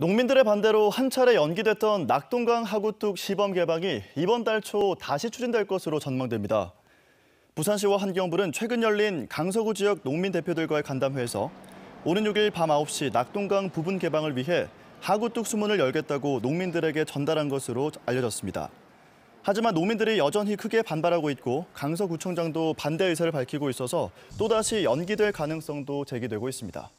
농민들의 반대로 한 차례 연기됐던 낙동강 하구뚝 시범 개방이 이번 달 초 다시 추진될 것으로 전망됩니다. 부산시와 환경부는 최근 열린 강서구 지역 농민 대표들과의 간담회에서 오는 6일 밤 9시 낙동강 부분 개방을 위해 하구뚝 수문을 열겠다고 농민들에게 전달한 것으로 알려졌습니다. 하지만 농민들이 여전히 크게 반발하고 있고 강서구청장도 반대 의사를 밝히고 있어서 또다시 연기될 가능성도 제기되고 있습니다.